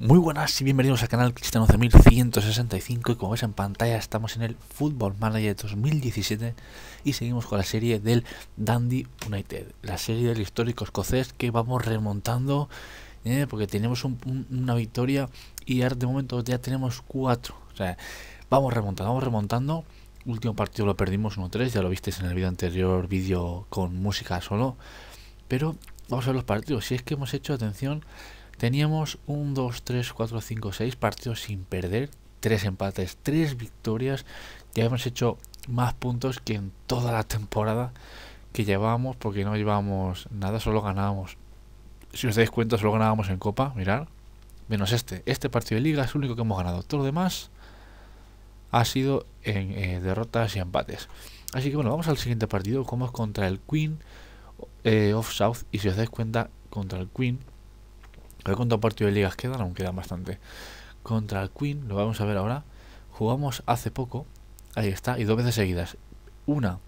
Muy buenas y bienvenidos al canal cristian 11165 y como ves en pantalla estamos en el Football Manager 2017 y seguimos con la serie del Dandy United, la serie del histórico escocés que vamos remontando eh, porque tenemos una victoria y ahora de momento ya tenemos cuatro, vamos remontando, vamos remontando último partido lo perdimos 1-3, ya lo visteis en el vídeo anterior, vídeo con música solo. Pero vamos a ver los partidos. Si es que hemos hecho, atención, Teníamos un 2, 3, 4, 5, 6 partidos sin perder, tres empates, tres victorias. Ya hemos hecho más puntos que en toda la temporada que llevábamos, porque no llevábamos nada, solo ganábamos. Si os dais cuenta, solo ganábamos en Copa, mirad. Menos este. Este partido de Liga es el único que hemos ganado. Todo lo demás ha sido en eh, derrotas y empates. Así que bueno, vamos al siguiente partido. Como es contra el Queen eh, of South. Y si os dais cuenta, contra el Queen a ver cuántos partidos de ligas quedan, aún quedan bastante. Contra el Queen, lo vamos a ver ahora. Jugamos hace poco, ahí está, y dos veces seguidas. Una,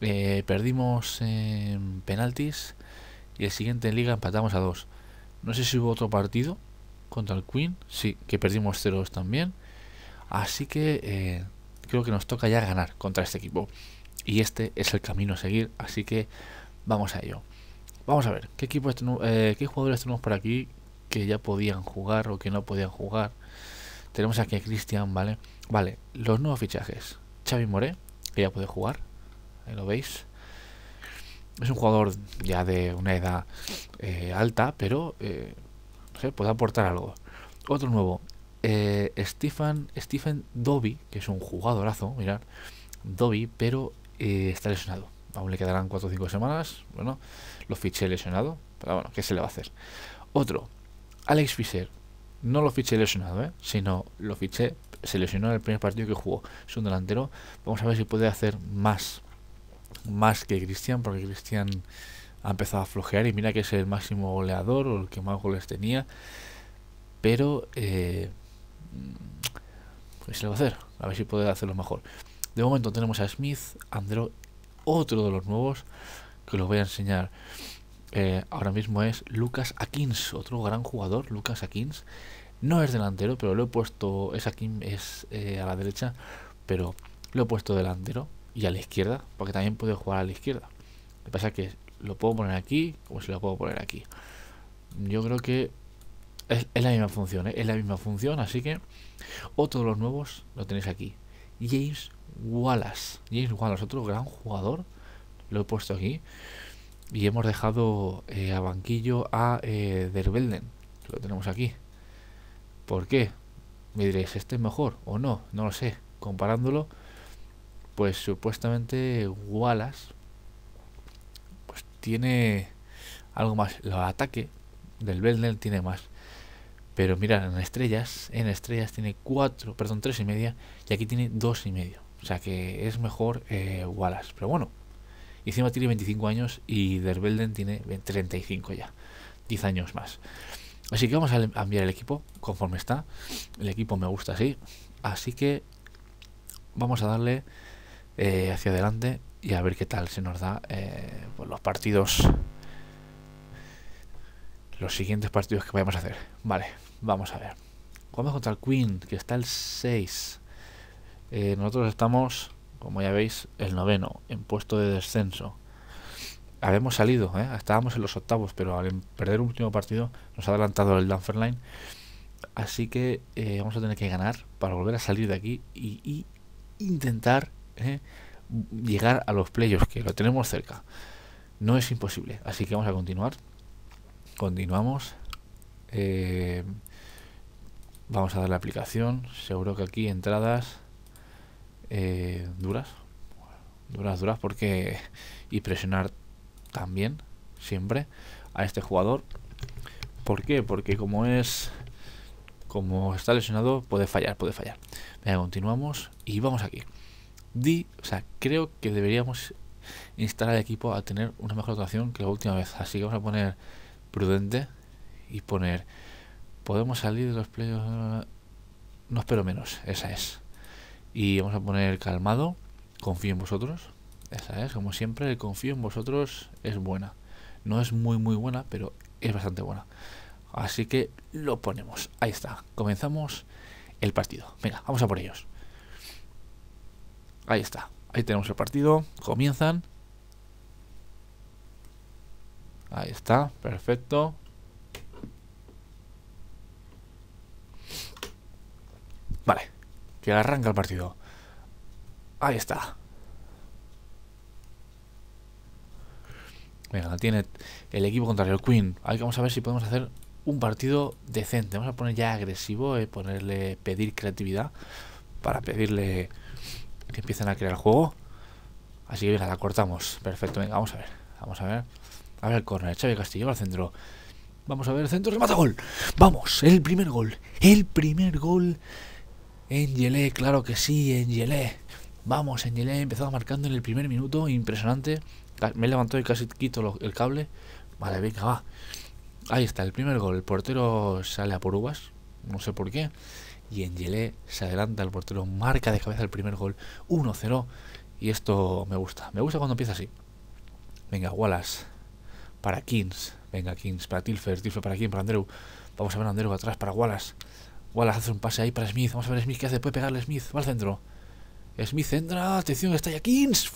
eh, perdimos En penaltis y el siguiente en liga empatamos a dos. No sé si hubo otro partido contra el Queen, sí, que perdimos 0 también. Así que eh, creo que nos toca ya ganar contra este equipo. Y este es el camino a seguir, así que vamos a ello. Vamos a ver, ¿qué, equipos este eh, ¿qué jugadores tenemos por aquí que ya podían jugar o que no podían jugar. Tenemos aquí a Cristian, ¿vale? Vale, los nuevos fichajes. Xavi Moré, que ya puede jugar, ahí lo veis. Es un jugador ya de una edad eh, alta, pero eh, puede aportar algo. Otro nuevo, eh, Stephen, Stephen Dobby, que es un jugadorazo, mirad, Dobby, pero está lesionado. Aún le quedarán 4 o 5 semanas. Bueno, lo fiché lesionado, pero bueno, ¿qué se le va a hacer? Otro, Alex Fischer, no lo fiché lesionado, ¿eh? sino lo fiché, se lesionó en el primer partido que jugó. Es un delantero. Vamos a ver si puede hacer más, más que Cristian, porque Cristian ha empezado a flojear y mira que es el máximo goleador o el que más goles tenía. Pero, eh, pues, se lo va a hacer? A ver si puede hacerlo mejor. De momento tenemos a Smith, Andró, otro de los nuevos que los voy a enseñar. Eh, ahora mismo es Lucas Akins, otro gran jugador, Lucas Akins. No es delantero, pero lo he puesto, es Akins, es eh, a la derecha, pero lo he puesto delantero y a la izquierda, porque también puede jugar a la izquierda. Lo que pasa es que lo puedo poner aquí como si lo puedo poner aquí. Yo creo que es, la misma función, ¿eh? es la misma función, así que otro de los nuevos lo tenéis aquí. James Wallace, James Wallace, otro gran jugador, lo he puesto aquí y hemos dejado eh, a banquillo a eh, Derbelden, lo tenemos aquí. ¿Por qué? Me diréis, ¿este es mejor o no? No lo sé. Comparándolo, pues supuestamente Wallace pues, tiene algo más. El ataque del Belden tiene más. Pero mirad, en estrellas, en estrellas tiene cuatro perdón, tres y media, y aquí tiene dos y medio. O sea que es mejor eh, Wallace. Pero bueno, y encima tiene 25 años y Derbelden tiene 35 ya, 10 años más. Así que vamos a cambiar el equipo conforme está. El equipo me gusta así. Así que vamos a darle eh, hacia adelante y a ver qué tal se nos da eh, los partidos. Los siguientes partidos que vayamos a hacer. Vale, vamos a ver. Vamos contra el Queen, que está el 6. Eh, nosotros estamos como ya veis, el noveno, en puesto de descenso. Habíamos salido, ¿eh? estábamos en los octavos, pero al perder un último partido nos ha adelantado el Line Así que eh, vamos a tener que ganar para volver a salir de aquí y, intentar ¿eh? llegar a los playoffs, que lo tenemos cerca. No es imposible, así que vamos a continuar. Continuamos. vamos a dar la aplicación. Seguro que aquí entradas. Eh, duras. Duras, duras, porque... Y presionar también, siempre, a este jugador. ¿Por qué? Porque como es... Como está lesionado, puede fallar, puede fallar. continuamos y vamos aquí. Di, o sea, creo que deberíamos instalar el equipo a tener una mejor actuación que la última vez. Así que vamos a poner prudente y poner... Podemos salir de los playoffs... No espero menos, esa es. Y vamos a poner calmado. Confío en vosotros. Esa es, como siempre, el confío en vosotros es buena. No es muy, muy buena, pero es bastante buena. Así que lo ponemos. Ahí está. Comenzamos el partido. Venga, vamos a por ellos. Ahí está. Ahí tenemos el partido. Comienzan. Ahí está. Perfecto. Vale que arranca el partido. Ahí está. Venga, la tiene el equipo contra el Queen. Ahí vamos a ver si podemos hacer un partido decente. Vamos a poner ya agresivo, eh, ponerle pedir creatividad para pedirle que empiecen a crear el juego. Así que venga, la cortamos. Perfecto, venga, vamos a ver. Vamos a ver. A ver el corner, Xavi Castillo al centro. Vamos a ver el centro, remata gol. Vamos, el primer gol. El primer gol Engelé, claro que sí, Engelé. Vamos, Engelé empezaba marcando en el primer minuto, impresionante. Me levantó y casi quito el cable. Vale, venga, va. Ahí está, el primer gol. El portero sale a por uvas, no sé por qué. Y Engelé se adelanta El portero, marca de cabeza el primer gol, 1-0. Y esto me gusta, me gusta cuando empieza así. Venga, Wallace, para Kings. Venga, Kings, para Tilfer, Tilfer para Kings, para Andreu. Vamos a ver a Andreu atrás para Wallace. Wallace hace un pase ahí para Smith. Vamos a ver Smith qué hace. Puede pegarle Smith. Va al centro. Smith entra. Atención, está ya Kings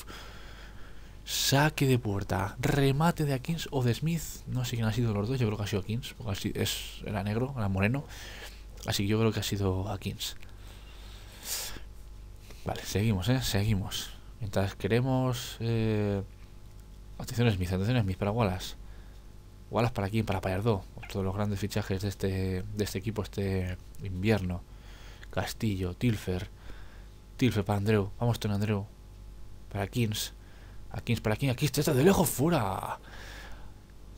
Saque de puerta. Remate de Akins o de Smith. No sé quién ha sido los dos. Yo creo que ha sido Akins. es, era negro, era moreno. Así que yo creo que ha sido Akins. Vale, seguimos, ¿eh? Seguimos. Mientras queremos... Eh... Atención Smith, atención Smith para Wallace. Wallace para quién, para Pallardo. Todos los grandes fichajes de este, de este equipo este invierno. Castillo, Tilfer. Tilfer para Andreu. Vamos, con Andreu. Para Kings. A Kings para Kings. Aquí está de lejos fuera.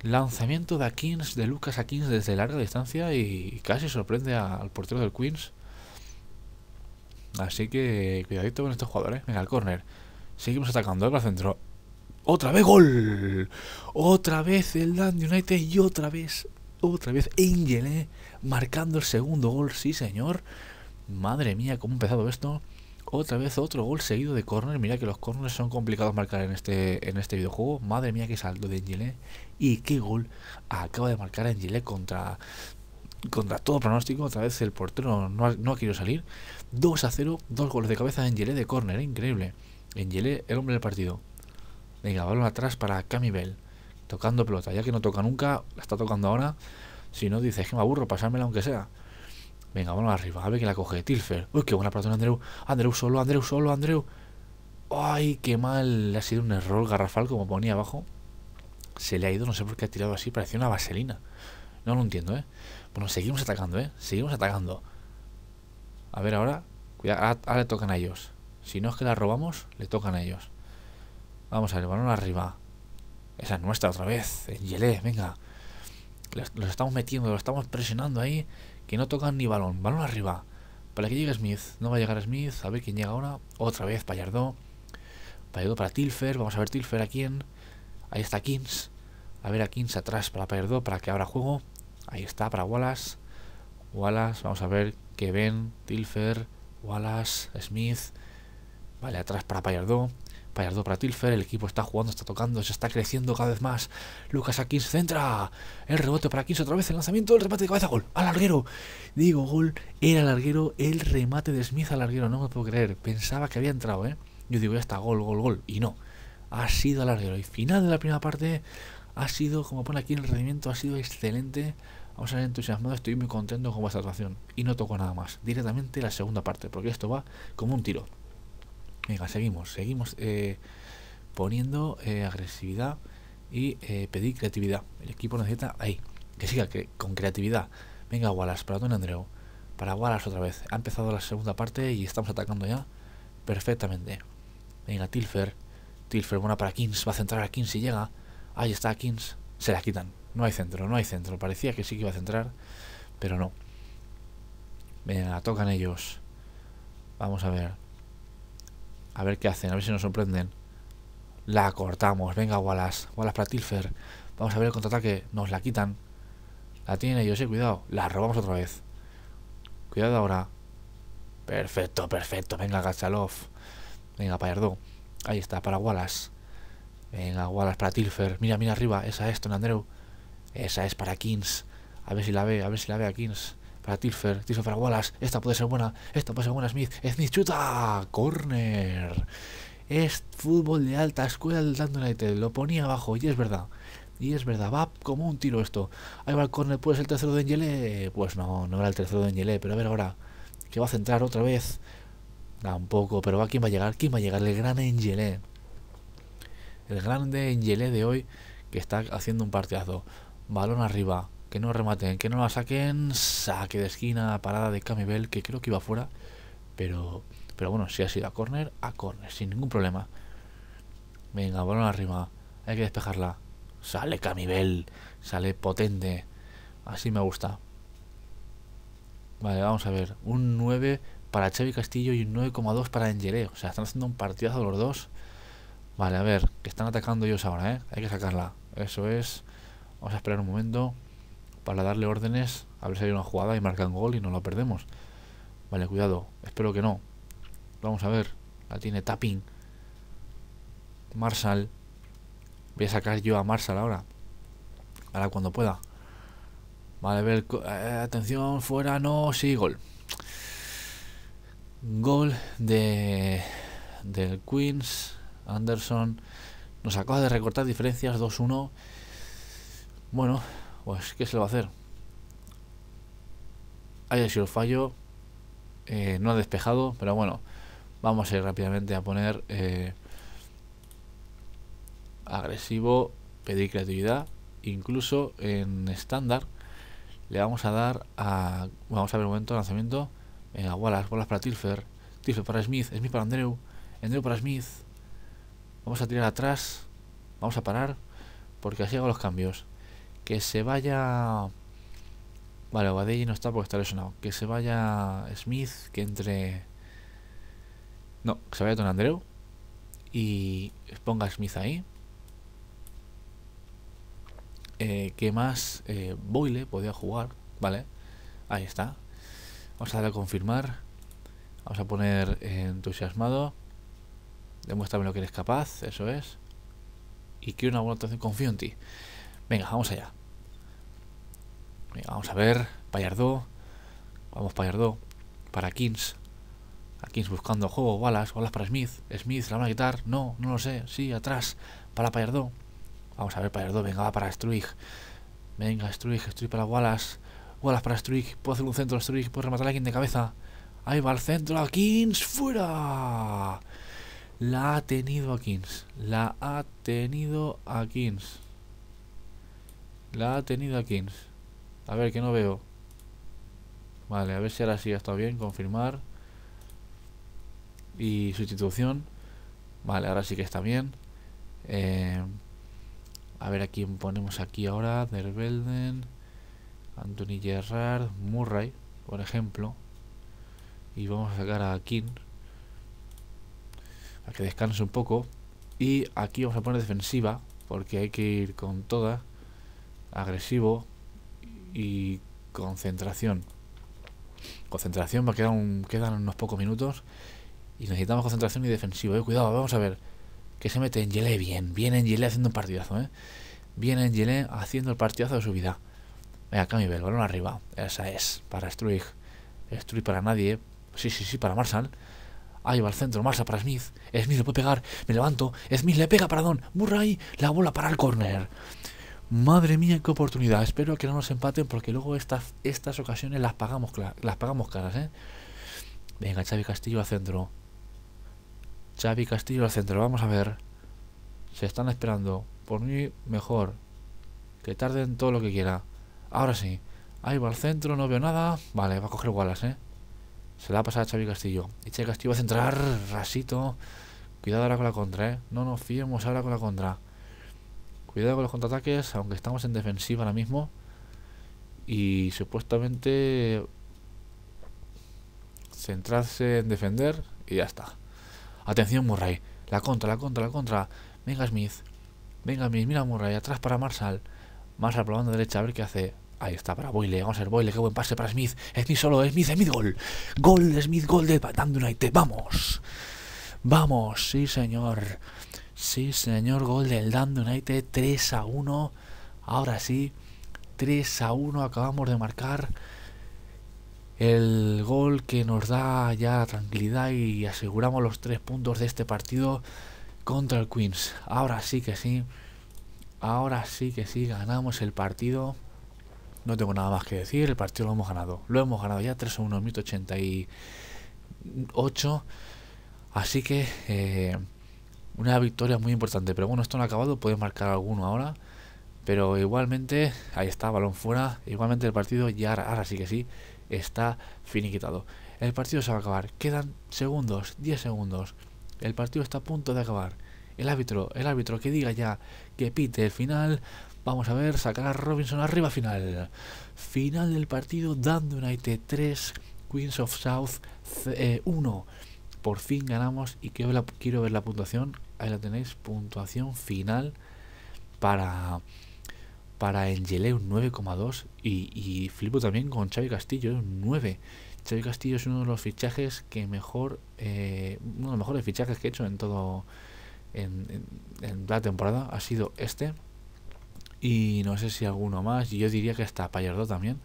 Lanzamiento de Kings de Lucas Kings desde larga distancia y casi sorprende al portero del Queens. Así que cuidadito con estos jugadores. Venga, el corner, Seguimos atacando. El centro. Otra vez gol. Otra vez el Land United y otra vez, otra vez Angel, eh, marcando el segundo gol, sí señor. Madre mía, cómo ha empezado esto. Otra vez otro gol seguido de córner. Mira que los corners son complicados marcar en este, en este videojuego. Madre mía, qué saldo de Angele. Eh. Y qué gol acaba de marcar Angele eh, contra, contra todo pronóstico. Otra vez el portero no ha, querido salir. 2 a 0, dos goles de cabeza de Engelé de córner. Increíble. Angele, el hombre del partido. Venga, balón atrás para Camibel. Tocando pelota. Ya que no toca nunca, la está tocando ahora. Si no, dice, que me aburro, pasármela aunque sea. Venga, vamos arriba. A ver que la coge Tilfer. Uy, qué buena pelota Andreu. Andreu solo, Andreu solo, Andreu. Ay, qué mal. Ha sido un error garrafal como ponía abajo. Se le ha ido, no sé por qué ha tirado así. Parecía una vaselina. No lo entiendo, ¿eh? Bueno, seguimos atacando, ¿eh? Seguimos atacando. A ver ahora. Cuidado, ahora le tocan a ellos. Si no es que la robamos, le tocan a ellos. Vamos a ver, balón arriba. Esa es nuestra otra vez. en Yelé, venga. Los estamos metiendo, los estamos presionando ahí. Que no tocan ni balón. Balón arriba. Para que llegue Smith. No va a llegar Smith. A ver quién llega ahora. Otra vez, Pallardó. Pallardó para Tilfer. Vamos a ver Tilfer a quién. Ahí está Kings. A ver a Kings atrás para Pallardó para que abra juego. Ahí está para Wallace. Wallace. Vamos a ver que ven. Tilfer. Wallace. Smith. Vale, atrás para Pallardó. Vallardo para Tilfer, el equipo está jugando, está tocando, se está creciendo cada vez más. Lucas Aquins centra, el rebote para Akins otra vez, el lanzamiento, el remate de cabeza, gol, al larguero. Digo, gol, era larguero, el remate de Smith al larguero, no me puedo creer, pensaba que había entrado, ¿eh? Yo digo, ya está, gol, gol, gol, y no, ha sido al larguero. Y final de la primera parte ha sido, como pone aquí, el rendimiento ha sido excelente. Vamos a ver entusiasmado, estoy muy contento con vuestra actuación. Y no toco nada más, directamente la segunda parte, porque esto va como un tiro. Venga, seguimos, seguimos eh, poniendo eh, agresividad y eh, pedir creatividad. El equipo necesita ahí, que siga con creatividad. Venga, Wallace, para Don Andreu, para Wallace otra vez. Ha empezado la segunda parte y estamos atacando ya perfectamente. Venga, Tilfer, Tilfer, buena para Kings, va a centrar a Kings y llega. Ahí está Kings, se la quitan. No hay centro, no hay centro. Parecía que sí que iba a centrar, pero no. Venga, tocan ellos. Vamos a ver. A ver qué hacen, a ver si nos sorprenden. La cortamos. Venga, Wallace. Wallace para Tilfer. Vamos a ver el contraataque. Nos la quitan. La tienen ellos, sí, eh, cuidado. La robamos otra vez. Cuidado ahora. Perfecto, perfecto. Venga, Gachalov. Venga, Payardo. Ahí está, para Wallace. Venga, Wallace para Tilfer. Mira, mira arriba. Esa es, Don Andreu. Esa es para Kings. A ver si la ve, a ver si la ve a Kings para Tilfer, Tilfer para Wallace, esta puede ser buena, esta puede ser buena Smith, Smith chuta, corner. Es fútbol de alta escuela del Dundee lo ponía abajo y es verdad. Y es verdad, va como un tiro esto. Ahí va el corner, pues el tercero de Angelé. Pues no, no era el tercero de Angelé, pero a ver ahora. Que va a centrar otra vez. Tampoco, pero va quién va a llegar? ¿Quién va a llegar? El gran Angelé. El grande Angelé de hoy que está haciendo un partidazo. Balón arriba. Que no rematen, que no la saquen. Saque de esquina, parada de Camibel, que creo que iba fuera. Pero, pero bueno, si ha sido a córner, a córner, sin ningún problema. Venga, balón arriba. Hay que despejarla. Sale Camibel. Sale potente. Así me gusta. Vale, vamos a ver. Un 9 para Xavi Castillo y un 9,2 para Engeré. O sea, están haciendo un partidazo los dos. Vale, a ver. Que están atacando ellos ahora, ¿eh? Hay que sacarla. Eso es. Vamos a esperar un momento para darle órdenes, a ver si hay una jugada y marcan gol y no lo perdemos. Vale, cuidado, espero que no. Vamos a ver, la tiene Tapping. Marshall. Voy a sacar yo a Marshall ahora. Ahora cuando pueda. Vale, ver, eh, atención, fuera, no, sí, gol. Gol de del Queens, Anderson. Nos acaba de recortar diferencias 2-1. Bueno, pues, ¿qué se lo va a hacer? Haya sido el fallo, eh, no ha despejado, pero bueno, vamos a ir rápidamente a poner eh, agresivo, pedir creatividad, incluso en estándar le vamos a dar a, vamos a ver un momento de lanzamiento, a Wallace, Wallace para Tilfer, Tilfer para Smith, Smith para Andrew, Andrew para Smith, vamos a tirar atrás, vamos a parar, porque así hago los cambios. Que se vaya... Vale, Obadey no está porque está lesionado. Que se vaya Smith, que entre... No, que se vaya Don Andreu. Y ponga Smith ahí. Que eh, ¿Qué más? Eh, Boyle podía jugar, ¿vale? Ahí está. Vamos a darle a confirmar. Vamos a poner entusiasmado. Demuéstrame lo que eres capaz, eso es. Y que una buena atención confío en ti. Venga, vamos allá. Vamos a ver, Pallardó. Vamos, Pallardó. Para Kings. A Kings buscando juego, balas, balas para Smith. Smith, la van a quitar. No, no lo sé. Sí, atrás. Para Pallardó. Vamos a ver, Pallardó. Venga, va para Struig. Venga, Struig, Struig para Wallace. Wallace para Struig. Puedo hacer un centro, a Struig. Puedo rematar a Kings de cabeza. Ahí va el centro, a Kings. ¡Fuera! La ha tenido a Kings. La ha tenido a Kings. La ha tenido a Kings. A ver, que no veo. Vale, a ver si ahora sí está bien. Confirmar. Y sustitución. Vale, ahora sí que está bien. Eh, a ver a quién ponemos aquí ahora. Derbelden. Anthony Gerrard. Murray, por ejemplo. Y vamos a sacar a King. A que descanse un poco. Y aquí vamos a poner defensiva. Porque hay que ir con toda. Agresivo y concentración. Concentración, va a quedan unos pocos minutos. Y necesitamos concentración y defensivo, eh. Cuidado, vamos a ver. Que se mete en Yele bien. Viene en Yele haciendo un partidazo, eh. viene en Yele haciendo el partidazo de su vida. Venga, el balón arriba. Esa es. Para Struig. Struig para nadie. Eh. Sí, sí, sí, para Marshall. Ahí va al centro, Marsa para Smith. Smith le puede pegar. Me levanto. Smith le pega para Don. Murray. La bola para el corner Madre mía, qué oportunidad. Espero que no nos empaten porque luego estas, estas ocasiones las pagamos, las pagamos caras, ¿eh? Venga, Xavi Castillo al centro. Xavi Castillo al centro. Vamos a ver. Se están esperando. Por mí, mejor. Que tarden todo lo que quiera. Ahora sí. Ahí va al centro, no veo nada. Vale, va a coger Wallace, ¿eh? Se la va a pasar a Xavi Castillo. Y Xavi Castillo va a centrar. Rasito. Cuidado ahora con la contra, ¿eh? No nos fiemos ahora con la contra. Cuidado con los contraataques, aunque estamos en defensiva ahora mismo. Y supuestamente centrarse en defender y ya está. Atención Murray, la contra, la contra, la contra. Venga Smith, venga Smith, mira Murray, atrás para Marshall. Marshall probando derecha, a ver qué hace. Ahí está, para Boyle, vamos a ver Boyle, qué buen pase para Smith. Smith solo, Smith, Smith, gol. Gol, de Smith, gol de Batman United, vamos. Vamos, sí señor. Sí, señor, gol del Dando United, 3 a 1. Ahora sí, 3 a 1 acabamos de marcar el gol que nos da ya tranquilidad y aseguramos los tres puntos de este partido contra el Queens. Ahora sí que sí, ahora sí que sí, ganamos el partido. No tengo nada más que decir, el partido lo hemos ganado. Lo hemos ganado ya 3 a 1 1088. Así que... Eh, una victoria muy importante. Pero bueno, esto no ha acabado, puede marcar alguno ahora. Pero igualmente, ahí está, balón fuera. Igualmente el partido ya ahora sí que sí está finiquitado. El partido se va a acabar. Quedan segundos, 10 segundos. El partido está a punto de acabar. El árbitro, el árbitro que diga ya que pite el final. Vamos a ver, sacará Robinson arriba final. Final del partido, dando United 3, Queens of South 1. Eh, por fin ganamos y quiero ver la puntuación ahí la tenéis, puntuación final para para el un 9,2 y, y, flipo también con Xavi Castillo, un 9. Xavi Castillo es uno de los fichajes que mejor, eh, uno de los mejores fichajes que he hecho en todo en, la temporada ha sido este y no sé si alguno más. Yo diría que hasta Payardo también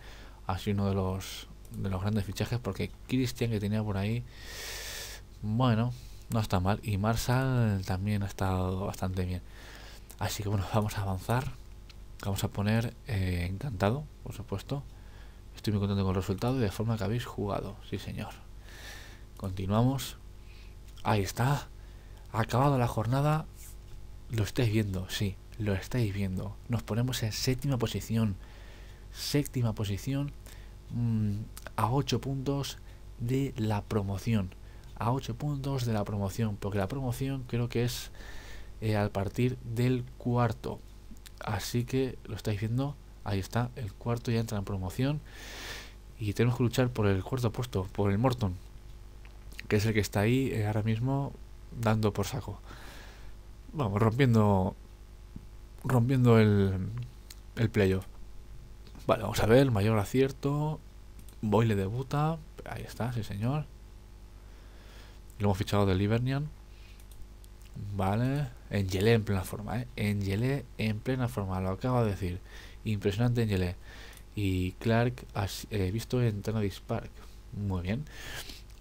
ha sido uno de los de los grandes fichajes porque Cristian que tenía por ahí, bueno, no está mal. Y Marshall también ha estado bastante bien. Así que bueno, vamos a avanzar. Vamos a poner eh, encantado, por supuesto. Estoy muy contento con el resultado y de forma que habéis jugado. Sí, señor. Continuamos. Ahí está. Acabado la jornada. Lo estáis viendo, sí, lo estáis viendo. Nos ponemos en séptima posición. Séptima posición mm, a 8 puntos de la promoción a 8 puntos de la promoción, porque la promoción creo que es eh, al partir del cuarto. Así que lo estáis viendo, ahí está, el cuarto ya entra en promoción y tenemos que luchar por el cuarto puesto, por el Morton, que es el que está ahí eh, ahora mismo dando por saco. Vamos, rompiendo rompiendo el, el playoff. Vale, vamos a ver, mayor acierto, Boyle debuta, ahí está, sí señor. Lo hemos fichado del Ibernian Vale. Engelé en plena forma, ¿eh? Engelé en plena forma, lo acabo de decir. Impresionante en Engelé. Y Clark he eh, visto en Tenadis Park. Muy bien.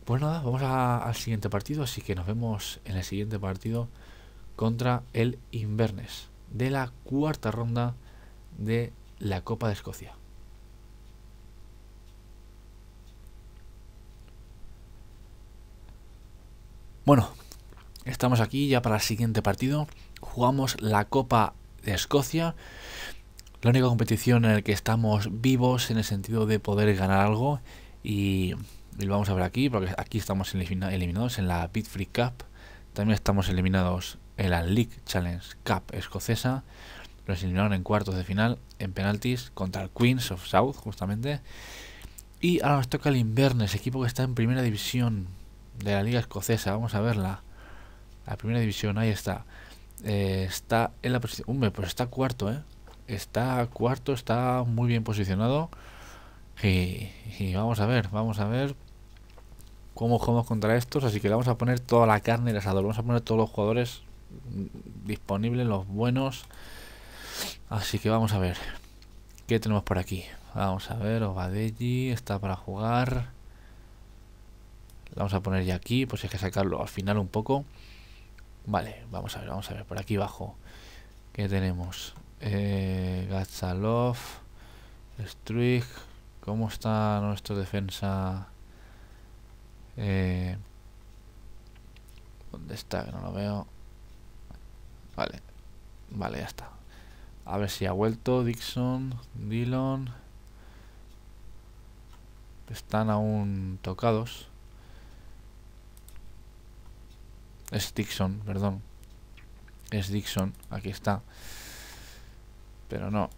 Pues nada, vamos al siguiente partido. Así que nos vemos en el siguiente partido contra el Inverness de la cuarta ronda de la Copa de Escocia. Bueno, estamos aquí ya para el siguiente partido. Jugamos la Copa de Escocia. La única competición en la que estamos vivos en el sentido de poder ganar algo. Y, lo vamos a ver aquí, porque aquí estamos eliminados en la Bitfree Cup. También estamos eliminados en la League Challenge Cup escocesa. Los eliminaron en cuartos de final, en penaltis, contra el Queens of South, justamente. Y ahora nos toca el Inverness, equipo que está en primera división de la Liga Escocesa, vamos a verla. La primera división, ahí está. Eh, está en la posición. Hombre, pues está cuarto, ¿eh? Está cuarto, está muy bien posicionado. Y, y, vamos a ver, vamos a ver cómo jugamos contra estos. Así que le vamos a poner toda la carne y el asador. Vamos a poner todos los jugadores disponibles, los buenos. Así que vamos a ver. ¿Qué tenemos por aquí? Vamos a ver, Obadeji está para jugar vamos a poner ya aquí, pues hay que sacarlo al final un poco. Vale, vamos a ver, vamos a ver, por aquí abajo. ¿Qué tenemos? Eh, Gatsalov, Struig, ¿cómo está nuestro defensa? Eh, ¿Dónde está? Que no lo veo. Vale, vale, ya está. A ver si ha vuelto Dixon, Dillon. Están aún tocados. Es Dixon, perdón. Es Dixon, aquí está. Pero no,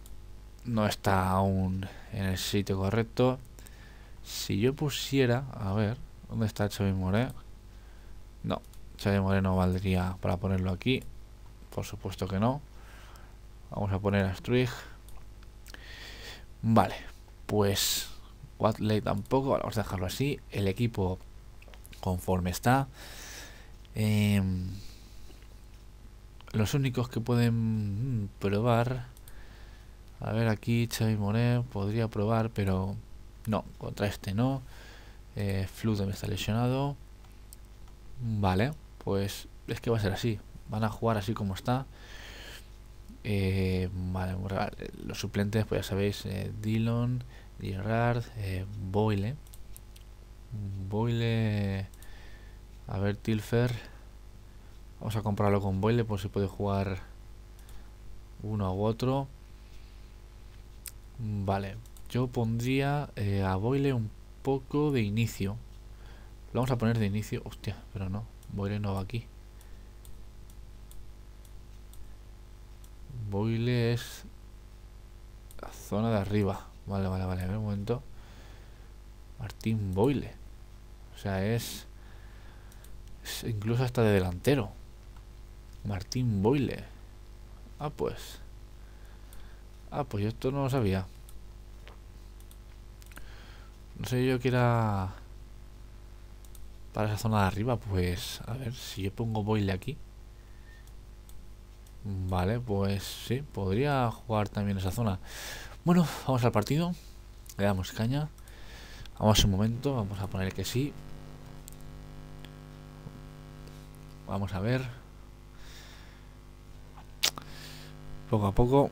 no está aún en el sitio correcto. Si yo pusiera, a ver, ¿dónde está Xavi More? No, Xavi More no valdría para ponerlo aquí. Por supuesto que no. Vamos a poner a Struig. Vale, pues Watley tampoco, vamos a dejarlo así. El equipo conforme está. Em, los únicos que pueden mm, probar. A ver, aquí Xavi Moret podría probar, pero no, contra este no. Eh, me está lesionado. Vale, pues es que va a ser así. Van a jugar así como está. Eh, vale, los suplentes, pues ya sabéis, eh, Dillon, Girard, eh, Boyle. Boyle a ver, Tilfer. Vamos a comprarlo con Boile por si puede jugar uno u otro. Vale, yo pondría eh, a Boile un poco de inicio. Lo vamos a poner de inicio. Hostia, pero no. Boile no va aquí. Boile es la zona de arriba. Vale, vale, vale. A ver un momento. Martín Boile. O sea, es incluso hasta de delantero. Martín Boyle. Ah, pues. Ah, pues yo esto no lo sabía. No sé yo que era... Para esa zona de arriba, pues... A ver, si yo pongo Boyle aquí... Vale, pues sí, podría jugar también esa zona. Bueno, vamos al partido. Le damos caña. Vamos un momento, vamos a poner que sí. Vamos a ver. Poco a poco.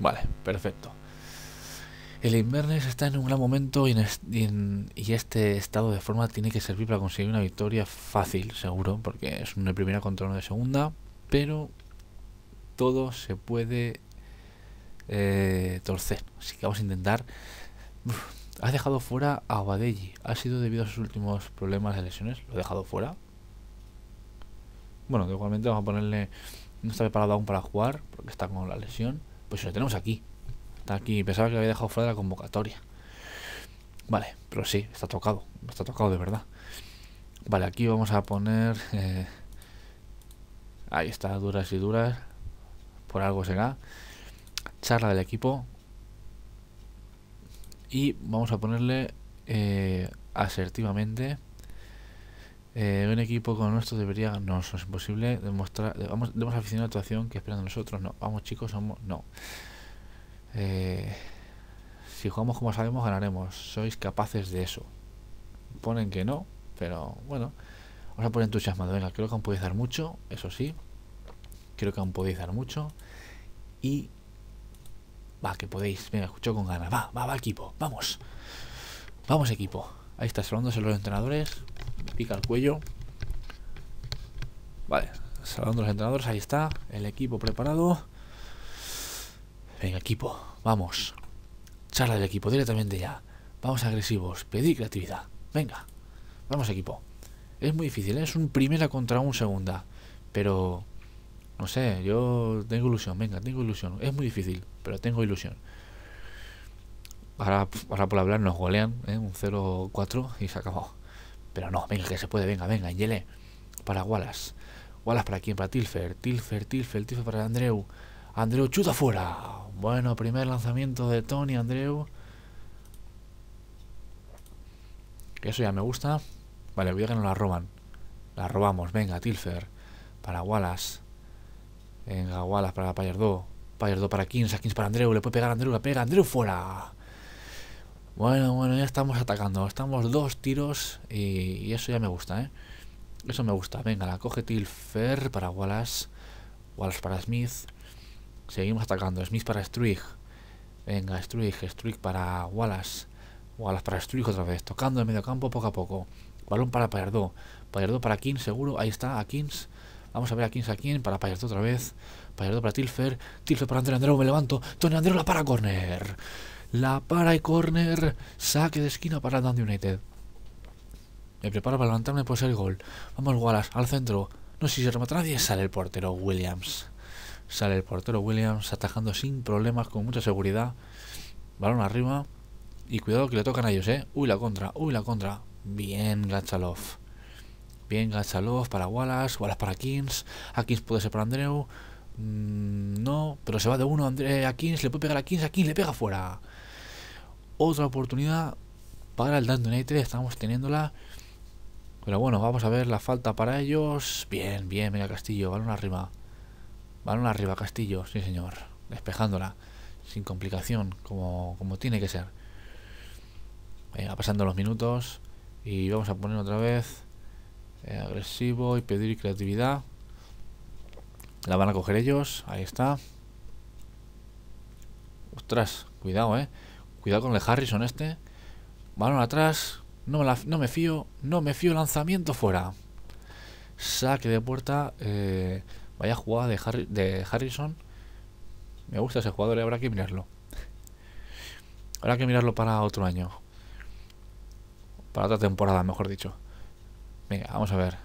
Vale, perfecto. El Inverness está en un gran momento y, este estado de forma tiene que servir para conseguir una victoria fácil, seguro, porque es una primera contra una de segunda, pero todo se puede eh, torcer. Así que vamos a intentar ha dejado fuera a Badelli Ha sido debido a sus últimos problemas de lesiones. Lo he dejado fuera. Bueno, igualmente vamos a ponerle. No está preparado aún para jugar porque está con la lesión. Pues lo tenemos aquí. Está aquí. Pensaba que había dejado fuera de la convocatoria. Vale, pero sí, está tocado. Está tocado de verdad. Vale, aquí vamos a poner. Eh, ahí está, duras y duras. Por algo será. Charla del equipo y vamos a ponerle eh, asertivamente eh, un equipo como nuestro debería no eso es imposible demostrar vamos demos afición actuación que esperan nosotros no vamos chicos somos no eh, si jugamos como sabemos ganaremos sois capaces de eso ponen que no pero bueno vamos a poner entusiasmado venga creo que aún podéis dar mucho eso sí creo que aún podéis dar mucho y Va, que podéis. Venga, escucho con ganas. Va, va, va, equipo. Vamos. Vamos, equipo. Ahí está, saludándose los entrenadores. pica el cuello. Vale, saludando los entrenadores. Ahí está. El equipo preparado. Venga, equipo. Vamos. Charla del equipo directamente ya. Vamos agresivos. Pedir creatividad. Venga. Vamos, equipo. Es muy difícil. ¿eh? Es un primera contra un segunda. Pero no sé, yo tengo ilusión, venga, tengo ilusión. Es muy difícil, pero tengo ilusión. Ahora, por hablar nos golean, ¿eh? un 0-4 y se acabó. Pero no, venga, que se puede, venga, venga, Yele. Para Wallace. Wallace para quién, para Tilfer. Tilfer, Tilfer, Tilfer para Andreu. Andreu chuta fuera. Bueno, primer lanzamiento de Tony Andreu. Eso ya me gusta. Vale, voy a que no la roban. La robamos, venga, Tilfer. Para Wallace. Venga, Wallace para Payardó. Payardó para Kings, a Kings para Andreu. Le puede pegar a Andreu, le pega Andreu fuera. Bueno, bueno, ya estamos atacando. Estamos dos tiros y, eso ya me gusta, ¿eh? Eso me gusta. Venga, la coge Tilfer para Wallace. Wallace para Smith. Seguimos atacando. Smith para Struig. Venga, Struig. Struig para Wallace. Wallace para Struig otra vez. Tocando en medio campo poco a poco. Balón para Payardó. Payardó para Kings, seguro. Ahí está, a Kings. Vamos a ver a quién es quién. Para Payardo otra vez. Payardo para Tilfer. Tilfer para André Me levanto. Tony Andreu la para corner. La para y corner. Saque de esquina para Dundee United. Me preparo para levantarme por el gol. Vamos Wallace al centro. No sé si se remata nadie. Sale el portero Williams. Sale el portero Williams atajando sin problemas, con mucha seguridad. Balón arriba. Y cuidado que le tocan a ellos, ¿eh? Uy, la contra, uy, la contra. Bien, Gachalov. Bien, Chalov para Wallace, Wallace para Kings. A Kings puede ser para Andreu. Mm, no, pero se va de uno eh, a Kings, le puede pegar a Kings, a Kings le pega fuera. Otra oportunidad para el Dundee 3 estamos teniéndola. Pero bueno, vamos a ver la falta para ellos. Bien, bien, venga Castillo, balón arriba. Balón arriba, Castillo, sí señor. Despejándola, sin complicación, como, como tiene que ser. Venga, pasando los minutos. Y vamos a poner otra vez eh, agresivo y pedir creatividad. La van a coger ellos. Ahí está. Ostras, cuidado, eh. Cuidado con el Harrison este. Van atrás. No me, no me fío. No me fío. Lanzamiento fuera. Saque de puerta. Eh, vaya jugada de Harrison. Me gusta ese jugador y eh, habrá que mirarlo. habrá que mirarlo para otro año. Para otra temporada, mejor dicho vamos a ver.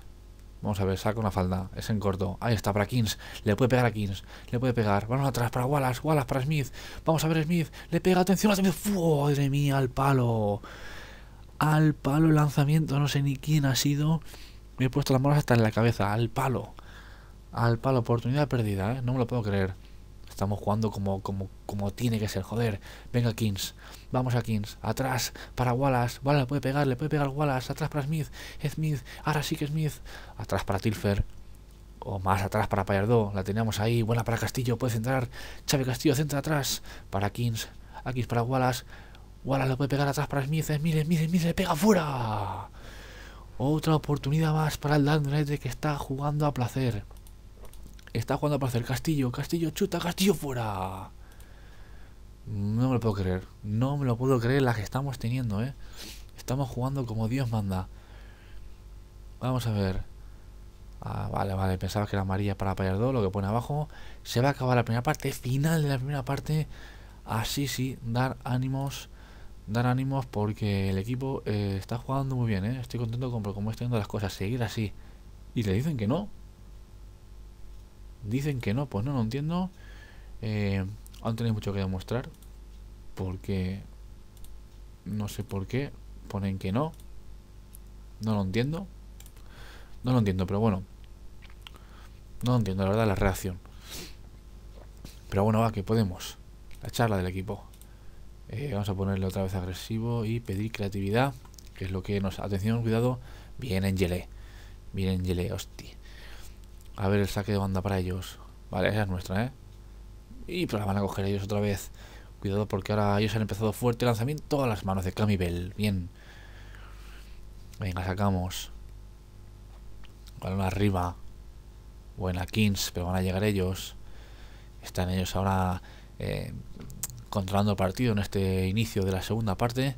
Vamos a ver, saca una falda. Es en corto. Ahí está, para Kings. Le puede pegar a Kings. Le puede pegar. Vamos atrás para Wallace. Wallace para Smith. Vamos a ver, Smith. Le pega. Atención, a Smith, Madre mía, al palo. Al palo el lanzamiento. No sé ni quién ha sido. Me he puesto las manos hasta en la cabeza. Al palo. Al palo. Oportunidad perdida, ¿eh? No me lo puedo creer. Estamos jugando como, como, como tiene que ser. Joder. Venga, Kings. Vamos a Kings. Atrás para Wallace. Wallace puede pegar, le puede pegar Wallace. Atrás para Smith. Smith. Ahora sí que Smith. Atrás para Tilfer. O más atrás para Payardo, La teníamos ahí. Buena para Castillo. Puede centrar. Chávez Castillo centra atrás. Para Kings. Aquí para Wallace. Wallace le puede pegar atrás para Smith. Smith, Smith, Smith. Le pega fuera. Otra oportunidad más para el Dandonete que está jugando a placer. Está jugando a placer. Castillo. Castillo chuta. Castillo fuera. No me lo puedo creer. No me lo puedo creer las que estamos teniendo, ¿eh? Estamos jugando como Dios manda. Vamos a ver. Ah, vale, vale. Pensaba que era amarilla para payar lo que pone abajo. Se va a acabar la primera parte. Final de la primera parte. Así ah, sí, dar ánimos. Dar ánimos porque el equipo eh, está jugando muy bien, ¿eh? Estoy contento con cómo están las cosas. Seguir así. Y le dicen que no. Dicen que no. Pues no, no entiendo. Eh Aún tenéis mucho que demostrar. Porque... No sé por qué. Ponen que no. No lo entiendo. No lo entiendo, pero bueno. No lo entiendo, la verdad, la reacción. Pero bueno, va, que podemos. La charla del equipo. Eh, vamos a ponerle otra vez agresivo y pedir creatividad, que es lo que nos... Atención, cuidado. Bien, yele Bien, yele, hostia. A ver el saque de banda para ellos. Vale, esa es nuestra, ¿eh? Y pero pues, la van a coger ellos otra vez. Cuidado porque ahora ellos han empezado fuerte lanzamiento a las manos de Camibel. Bien. Venga, sacamos. Balón arriba. Buena Kings, pero van a llegar ellos. Están ellos ahora eh, controlando el partido en este inicio de la segunda parte.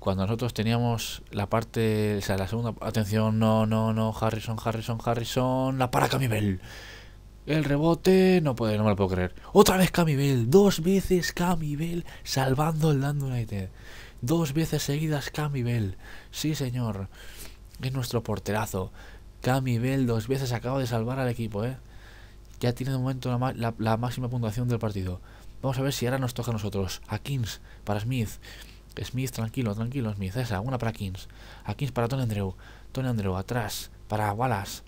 Cuando nosotros teníamos la parte, o sea, la segunda... Atención, no, no, no, Harrison, Harrison, Harrison. La para Camibel. El rebote, no puede, no me lo puedo creer. Otra vez Camivel, dos veces Camivel salvando el Land United. Dos veces seguidas Camibel. Sí, señor. Es nuestro porterazo. Camivel dos veces acaba de salvar al equipo, ¿eh? Ya tiene de momento la, máxima puntuación del partido. Vamos a ver si ahora nos toca a nosotros. A Kings, para Smith. Smith, tranquilo, tranquilo, Smith. Esa, una para Kings. A Kings para Tony Andrew, Tony Andrew atrás, para Wallace.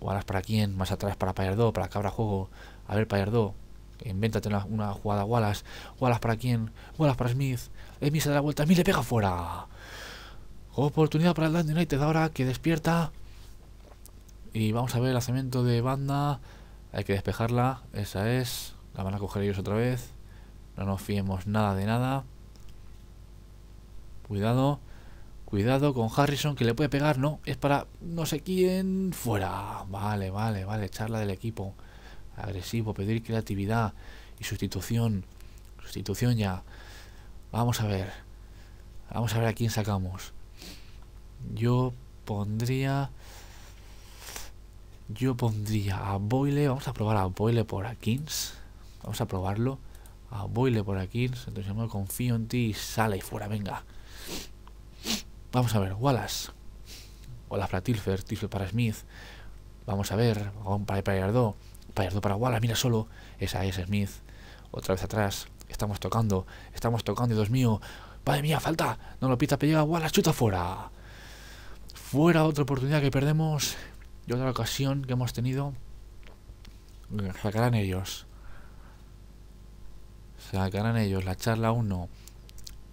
¿Wallace para quién, más atrás para payardó para para Cabra Juego, a ver Payardo invéntate una, jugada Wallace, Wallace para quién, Wallace para Smith, Smith se da la vuelta, Smith le pega fuera. Oportunidad para el Land United ahora que despierta. Y vamos a ver el lanzamiento de banda. Hay que despejarla, esa es. La van a coger ellos otra vez. No nos fiemos nada de nada. Cuidado. Cuidado con Harrison que le puede pegar. No, es para no sé quién. Fuera. Vale, vale, vale. Charla del equipo. Agresivo, pedir creatividad y sustitución. Sustitución ya. Vamos a ver. Vamos a ver a quién sacamos. Yo pondría... Yo pondría a Boyle. Vamos a probar a Boile por a Vamos a probarlo. A Boyle por a Entonces yo me confío en ti y sale y fuera, venga. Vamos a ver, Wallace. hola para Tilfer, Tilfer para Smith. Vamos a ver, para, para Yardó. Para para Wallace, mira solo. Esa es Smith. Otra vez atrás. Estamos tocando, estamos tocando, Dios mío. Madre mía, falta. No lo pita, pero llega Wallace, chuta fuera. Fuera otra oportunidad que perdemos y otra ocasión que hemos tenido. Sacarán ellos. Sacarán ellos la charla 1.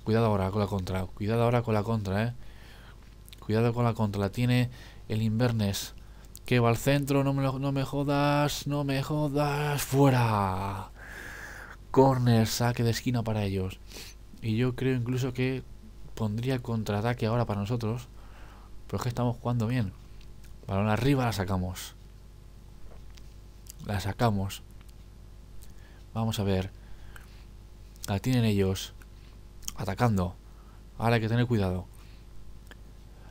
Cuidado ahora con la contra. Cuidado ahora con la contra, eh. Cuidado con la contra, la tiene el Inverness. Que va al centro, no me, jodas, no me jodas, fuera. Corner, saque de esquina para ellos. Y yo creo incluso que pondría contraataque ahora para nosotros. Pero es que estamos jugando bien. Balón arriba, la sacamos. La sacamos. Vamos a ver. La tienen ellos. Atacando. Ahora hay que tener cuidado.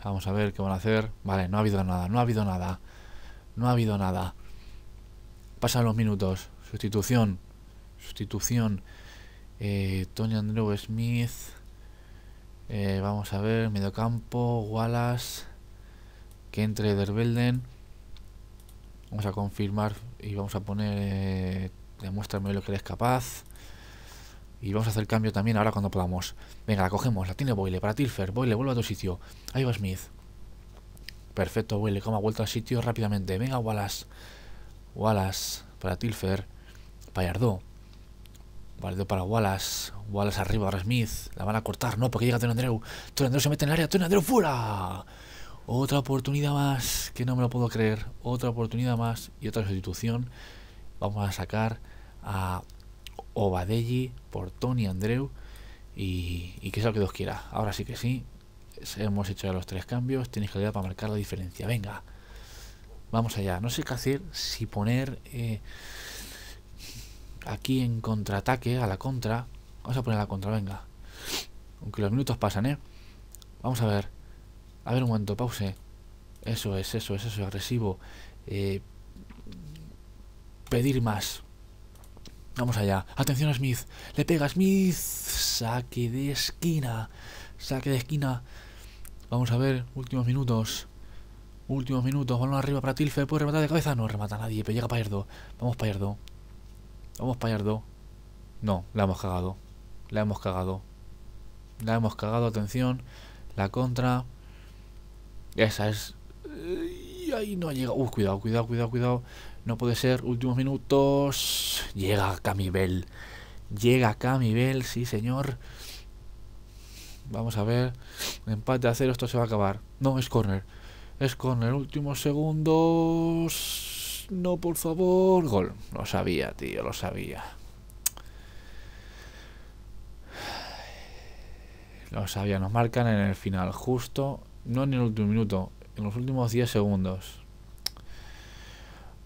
Vamos a ver qué van a hacer. Vale, no ha habido nada, no ha habido nada. No ha habido nada. Pasan los minutos. Sustitución. Sustitución. Eh, Tony Andrew Smith. Eh, vamos a ver, mediocampo, Wallace. Que entre Derbelden. Vamos a confirmar y vamos a poner... Eh, demuéstrame lo que eres capaz. Y vamos a hacer cambio también ahora cuando podamos. Venga, la cogemos. La tiene Boyle para Tilfer. Boyle, vuelve a tu sitio. Ahí va Smith. Perfecto, Boyle. ha vuelto al sitio rápidamente. Venga, Wallace. Wallace para Tilfer. Payardó Payardó para Wallace. Wallace arriba, ahora Smith. La van a cortar. No, porque llega Tony Andreu. Andreu se mete en el área. Tony Andreu fuera. Otra oportunidad más. Que no me lo puedo creer. Otra oportunidad más. Y otra sustitución. Vamos a sacar a Obadelli, por Tony Andreu y, y que sea lo que Dios quiera. Ahora sí que sí, hemos hecho ya los tres cambios, tienes calidad para marcar la diferencia. Venga, vamos allá. No sé qué hacer, si poner eh, aquí en contraataque, a la contra. Vamos a poner a la contra, venga. Aunque los minutos pasan, ¿eh? Vamos a ver. A ver un momento, pause. Eso es, eso es, eso es agresivo. Eh, pedir más. Vamos allá. Atención a Smith. Le pega Smith. Saque de esquina. Saque de esquina. Vamos a ver. Últimos minutos. Últimos minutos. Balón arriba para Tilfe. ¿Puede rematar de cabeza? No remata nadie. Pero llega Payardo. Vamos Payardo. Vamos Payardo. No. La hemos cagado. La hemos cagado. La hemos cagado. Atención. La contra. Esa es... Ahí no ha llegado. cuidado, cuidado, cuidado, cuidado. No puede ser, últimos minutos. Llega Camibel. Llega Camivel, sí señor. Vamos a ver. Empate a cero, esto se va a acabar. No, es corner. Es corner, últimos segundos. No, por favor. Gol. Lo sabía, tío, lo sabía. Lo sabía, nos marcan en el final, justo. No en el último minuto, en los últimos 10 segundos.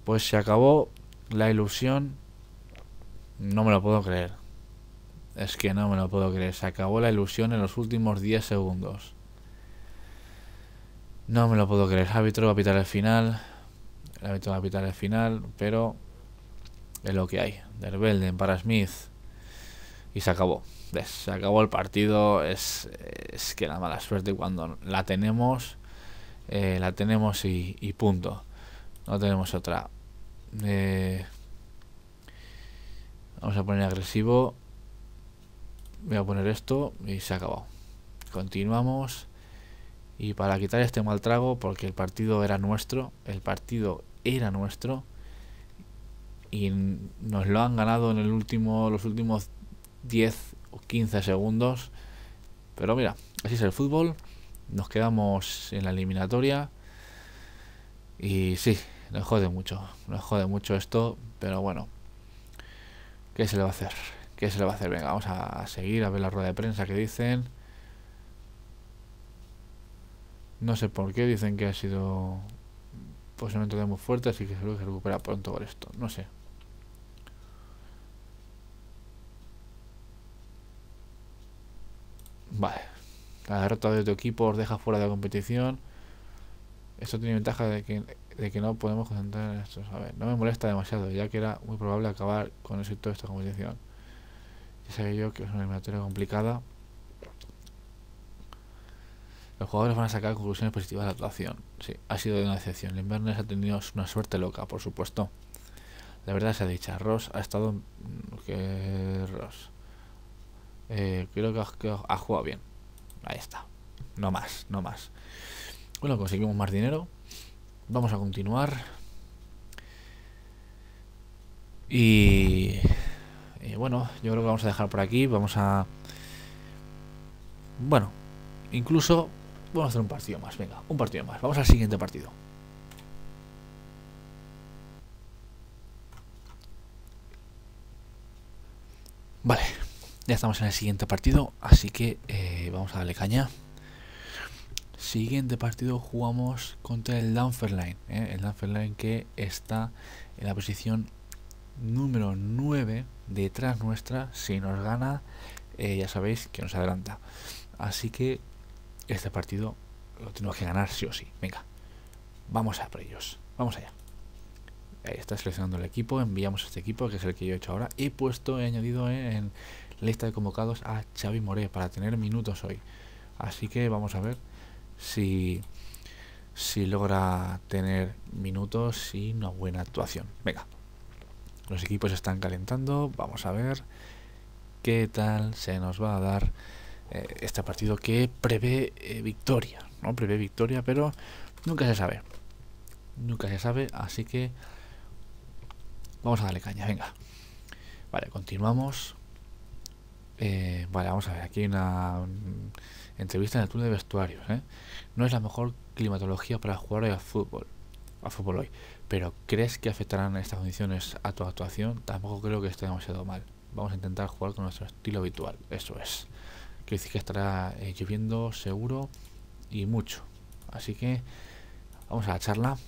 Pues se acabó la ilusión. No me lo puedo creer. Es que no me lo puedo creer. Se acabó la ilusión en los últimos 10 segundos. No me lo puedo creer. El árbitro va a pitar el final. El árbitro va a pitar el final. Pero es lo que hay. Derbelden para Smith. Y se acabó. Se acabó el partido. Es, que la mala suerte cuando la tenemos. Eh, la tenemos y punto. No tenemos otra vamos a poner agresivo. Voy a poner esto y se ha acabado. Continuamos. Y para quitar este mal trago, porque el partido era nuestro, el partido era nuestro y nos lo han ganado en el último los últimos 10 o 15 segundos. Pero mira, así es el fútbol. Nos quedamos en la eliminatoria. Y sí, nos jode mucho, nos jode mucho esto, pero bueno, ¿qué se le va a hacer? ¿Qué se le va a hacer? Venga, vamos a seguir a ver la rueda de prensa que dicen. No sé por qué dicen que ha sido pues un muy fuerte, así que espero que se recupera pronto por esto. No sé. Vale. La derrota de tu equipo os deja fuera de la competición. Esto tiene ventaja de que de que no podemos concentrar en esto, A ver, no me molesta demasiado, ya que era muy probable acabar con el de esta competición. Ya sabía yo que es una eliminatoria complicada. Los jugadores van a sacar conclusiones positivas de la actuación. Sí, ha sido de una decepción. Inverness ha tenido una suerte loca, por supuesto. La verdad se ha dicho, Ross ha estado... que Ross? Eh, creo que ha jugado bien. Ahí está. No más, no más. Bueno, conseguimos más dinero. Vamos a continuar. Y, eh, bueno, yo creo que vamos a dejar por aquí. Vamos a... Bueno, incluso vamos a hacer un partido más. Venga, un partido más. Vamos al siguiente partido. Vale, ya estamos en el siguiente partido, así que eh, vamos a darle caña. Siguiente partido jugamos contra el Dunferline. ¿eh? el Dunferline que está en la posición número 9 detrás nuestra. Si nos gana, eh, ya sabéis que nos adelanta. Así que este partido lo tenemos que ganar sí o sí. Venga, vamos a por ellos. Vamos allá. Ahí está seleccionando el equipo. Enviamos este equipo, que es el que yo he hecho ahora. He puesto, he añadido en lista de convocados a Xavi Moré para tener minutos hoy. Así que vamos a ver si, logra tener minutos y una buena actuación. Venga, los equipos están calentando, vamos a ver qué tal se nos va a dar eh, este partido que prevé eh, victoria, ¿no? Prevé victoria, pero nunca se sabe. Nunca se sabe, así que vamos a darle caña, venga. Vale, continuamos. Eh, vale, vamos a ver, aquí hay una entrevista en el túnel de vestuarios. ¿eh? No es la mejor climatología para jugar a fútbol, a fútbol hoy, pero ¿crees que afectarán estas condiciones a tu actuación? Tampoco creo que esté demasiado mal. Vamos a intentar jugar con nuestro estilo habitual, eso es. Quiere decir que estará eh, lloviendo seguro y mucho. Así que vamos a la charla.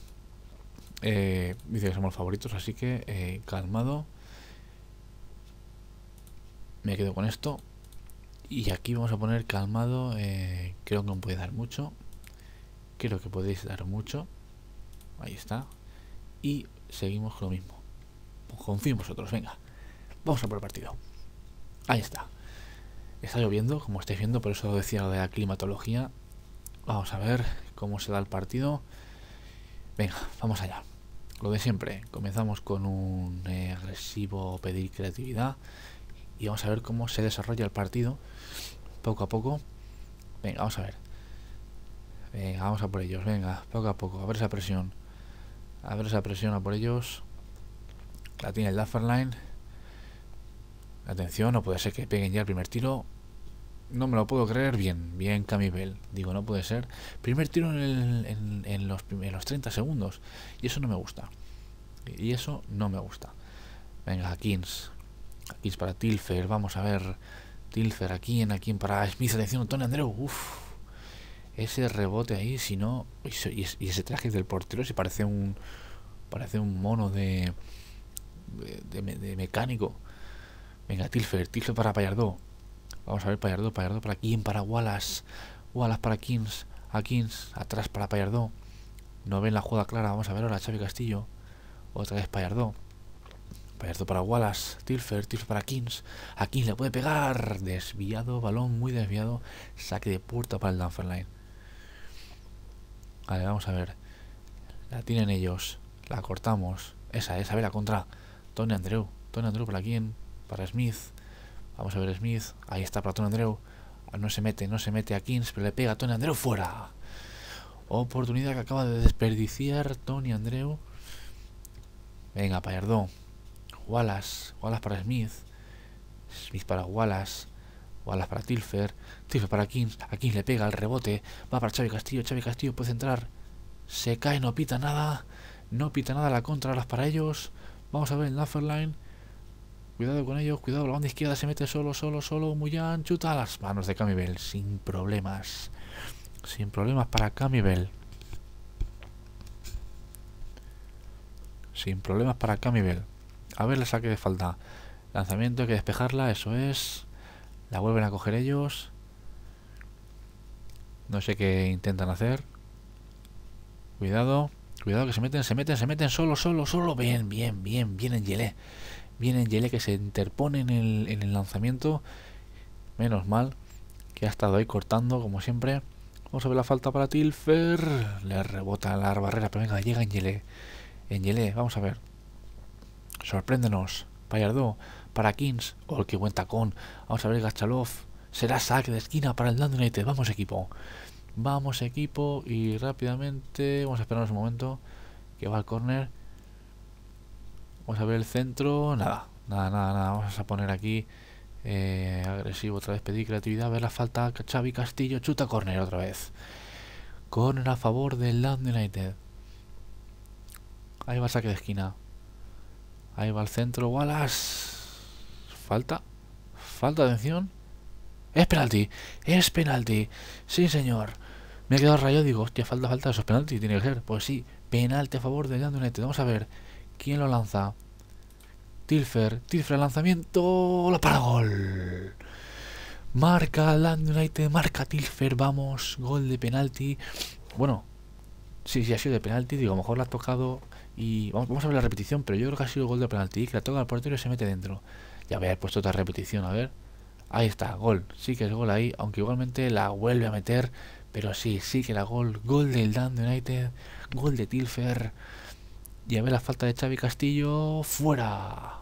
Eh, dice que somos favoritos, así que calmado. Me quedo con esto. Y aquí vamos a poner calmado, eh, creo que no puede dar mucho. Creo que podéis dar mucho. Ahí está. Y seguimos con lo mismo. Confío en vosotros, venga. Vamos a por el partido. Ahí está. Está lloviendo, como estáis viendo, por eso decía lo de la climatología. Vamos a ver cómo se da el partido. Venga, vamos allá. Lo de siempre, comenzamos con un eh, agresivo pedir creatividad y vamos a ver cómo se desarrolla el partido poco a poco. Venga, vamos a ver. Venga, vamos a por ellos, venga, poco a poco, a ver esa presión. A ver esa presión a por ellos. La tiene el Dafferline. Atención, no puede ser que peguen ya el primer tiro. No me lo puedo creer. Bien, bien Camivel Digo, no puede ser. Primer tiro en, los, en los 30 segundos. Y eso no me gusta. Y eso no me gusta. Venga, Kings. Kings para Tilfer. Vamos a ver. Tilfer aquí, en aquí, para Smith, atención, Antonio Andreu, uff. Ese rebote ahí, si no. Y, ese traje del portero se parece un. Parece un mono de. de, mecánico. Venga, Tilfer, Tilfer para Payardó. Vamos a ver, Payardó, Payardó para en, para Wallace. Wallace para Kings, a Kings, atrás para Payardó. No ven la jugada clara, vamos a ver ahora Xavi Castillo. Otra vez Payardó. Abierto para Wallace, Tilfer, Tilfer para Kings. A Kings le puede pegar. Desviado, balón muy desviado. Saque de puerta para el Dunferline. Vale, vamos a ver. La tienen ellos. La cortamos. Esa esa, a la contra. Tony Andreu. Tony Andreu para quién? Para Smith. Vamos a ver Smith. Ahí está para Tony Andreu. Ah, no se mete, no se mete a Kings, pero le pega a Tony Andreu fuera. Oportunidad que acaba de desperdiciar Tony Andreu. Venga, perdón. Wallace, Wallace para Smith, Smith para Wallace, Wallace para Tilfer, Tilfer para Kings, a Kings le pega el rebote, va para Xavi Castillo, Xavi Castillo puede entrar, se cae, no pita nada, no pita nada la contra, las para ellos, vamos a ver el Lafferline, cuidado con ellos, cuidado, la banda izquierda se mete solo, solo, solo, muy chuta a las manos de Camibel, sin problemas, sin problemas para Camibel. Sin problemas para Camibel. A ver la saque de falta. Lanzamiento, hay que despejarla, eso es. La vuelven a coger ellos. No sé qué intentan hacer. Cuidado. Cuidado que se meten, se meten, se meten solo, solo, solo. Bien, bien, bien, bien en vienen Bien en que se interpone en el, lanzamiento. Menos mal que ha estado ahí cortando, como siempre. Vamos a ver la falta para Tilfer. Le rebota la barrera, pero venga, llega en Yele En Yele, vamos a ver. Sorpréndenos, Payardó, para Kings, o el que cuenta con. Vamos a ver Gachalov. Será saque de esquina para el Land United. Vamos equipo. Vamos equipo y rápidamente. Vamos a esperarnos un momento. Que va al corner. Vamos a ver el centro. Nada, nada, nada, nada. Vamos a poner aquí. Eh, agresivo otra vez, pedir creatividad, ver la falta, Xavi Castillo, chuta corner otra vez. Corner a favor del Land United. Ahí va saque de esquina. Ahí va al centro, Wallace. Falta. Falta atención. Es penalti. Es penalti. Sí, señor. Me ha quedado rayado. Digo, hostia, falta, falta. Esos es penalti. Tiene que ser. Pues sí. Penalti a favor de United. Vamos a ver. ¿Quién lo lanza? Tilfer. Tilfer, lanzamiento. La para gol. Marca Land United, marca Tilfer, vamos, gol de penalti. Bueno, sí, sí ha sido de penalti, digo, a lo mejor la ha tocado y vamos, a ver la repetición, pero yo creo que ha sido gol de penalti. Que la toca el portero y se mete dentro. Ya voy a puesto otra repetición, a ver. Ahí está, gol. Sí que es gol ahí, aunque igualmente la vuelve a meter. Pero sí, sí que la gol. Gol del Dan United, gol de Tilfer. Y a ver la falta de Xavi Castillo. ¡Fuera!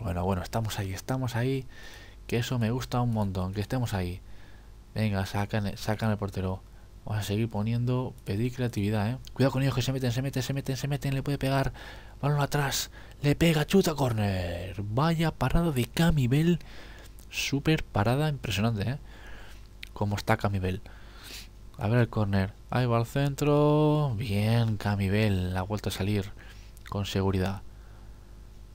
Bueno, bueno, estamos ahí, estamos ahí. Que eso me gusta un montón, que estemos ahí. Venga, sacan el portero. Vamos a seguir poniendo pedir creatividad, ¿eh? Cuidado con ellos que se meten, se meten, se meten, se meten. Le puede pegar. Balón atrás. Le pega. Chuta corner. Vaya parada de Camibel. Súper parada. Impresionante, ¿eh? Como está Camibel. A ver el corner. Ahí va al centro. Bien, Camibel. La vuelta a salir. Con seguridad.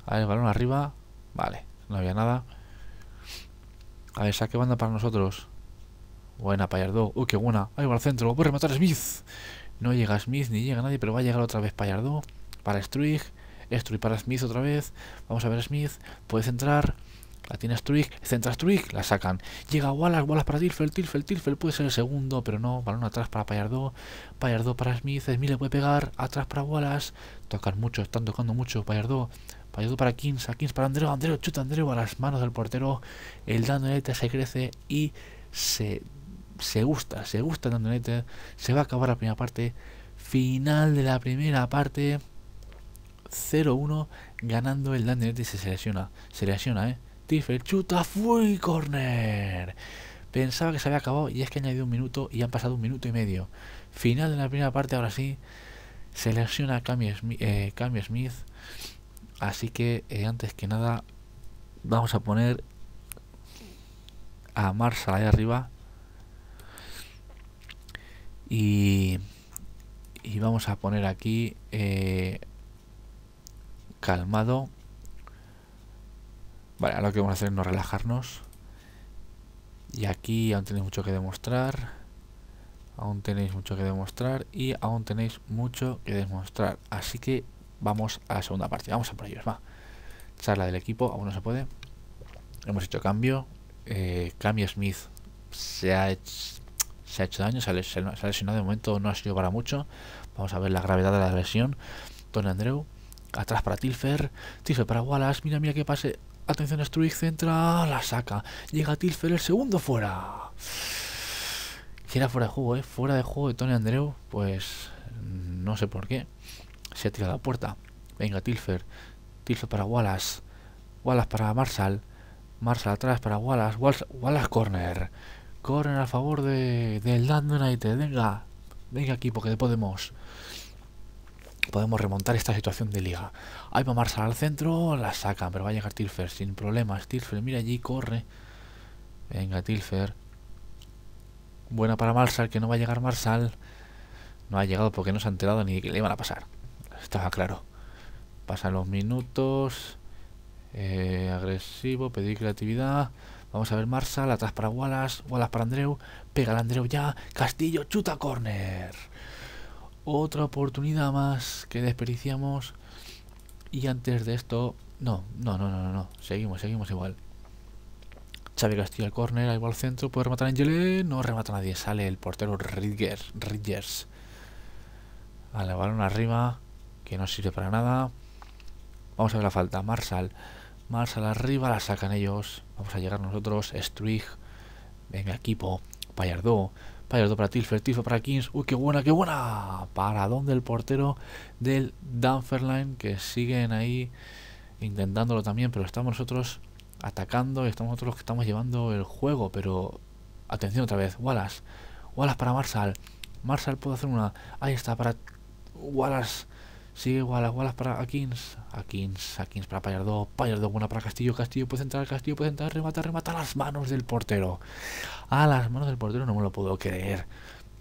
A ver, balón arriba. Vale. No había nada. A ver, saque banda para nosotros. Buena, Payardó, uy qué buena! Ahí va al centro. ¡Voy a rematar a Smith! No llega Smith ni llega nadie, pero va a llegar otra vez Payardo. Para Struig. Struig para Smith otra vez. Vamos a ver, Smith. Puede entrar. La tiene Struik, centra Struik, la sacan. Llega Wallace, Wallace para Tilfel, Tilfel, Tilfel puede ser el segundo, pero no, balón atrás para Payardó, Payardó para Smith, Smith le puede pegar, atrás para Wallace, tocan mucho, están tocando mucho, Payardó, Payardó para Kings, a Kings para Andreu, Andreu, chuta Andreu a las manos del portero, el daño se crece y se se gusta, se gusta el United, se va a acabar la primera parte, final de la primera parte, 0-1, ganando el Land y se selecciona se lesiona, eh. tiffel chuta, fui corner. Pensaba que se había acabado y es que ha añadido un minuto y han pasado un minuto y medio. Final de la primera parte, ahora sí, se lesiona Cami Smith, eh, Smith, Así que eh, antes que nada, vamos a poner a Marshall ahí arriba y, vamos a poner aquí eh, calmado vale, ahora lo que vamos a hacer es no relajarnos y aquí aún tenéis mucho que demostrar aún tenéis mucho que demostrar y aún tenéis mucho que demostrar así que vamos a la segunda parte vamos a por ellos va charla del equipo aún no se puede hemos hecho cambio eh, Cambio Smith se ha hecho, se ha hecho daño, se ha, lesionado. De momento no ha sido para mucho. Vamos a ver la gravedad de la lesión. Tony Andreu, atrás para Tilfer. Tilfer para Wallace. Mira, mira que pase. Atención, Struik centra. La saca. Llega Tilfer, el segundo fuera. Si era fuera de juego, ¿eh? Fuera de juego de Tony Andreu, pues no sé por qué. Se ha tirado la puerta. Venga, Tilfer. Tilfer para Wallace. Wallace para Marshall. Marshall atrás para Wallace. Wallace, Wallace corner. Corren a favor de, del Land Venga, venga aquí porque podemos. Podemos remontar esta situación de liga. Ahí va Marsal al centro, la sacan, pero va a llegar Tilfer sin problemas. Tilfer, mira allí, corre. Venga, Tilfer. Buena para Marsal, que no va a llegar Marsal. No ha llegado porque no se ha enterado ni que le iban a pasar. Estaba claro. Pasan los minutos. Eh, agresivo, pedir creatividad. Vamos a ver Marsal, atrás para Wallace, Wallace para Andreu, pega al Andreu ya, Castillo, chuta corner. Otra oportunidad más que desperdiciamos. Y antes de esto, no, no, no, no, no, seguimos, seguimos igual. Xavi Castillo al córner, ahí va al centro, puede rematar a Angelé, no remata a nadie, sale el portero Ridger, Ridgers. la balón arriba, que no sirve para nada. Vamos a ver la falta, Marsal Marshall arriba, la sacan ellos. Vamos a llegar nosotros. Struig. Venga, equipo. Payardó. Payardó para Tilfer. Tilfer para Kings. ¡Uy, qué buena, qué buena! Para donde el portero del Dunferline. Que siguen ahí intentándolo también. Pero estamos nosotros atacando. Y estamos nosotros los que estamos llevando el juego. Pero atención otra vez. Wallace. Wallace para Marshall. Marshall puede hacer una. Ahí está para Wallace. Sigue a Wallace para Kings a Kings para Payardo. Payardo buena para Castillo. Castillo puede entrar, Castillo puede entrar. Remata, remata las manos del portero. A las manos del portero no me lo puedo creer.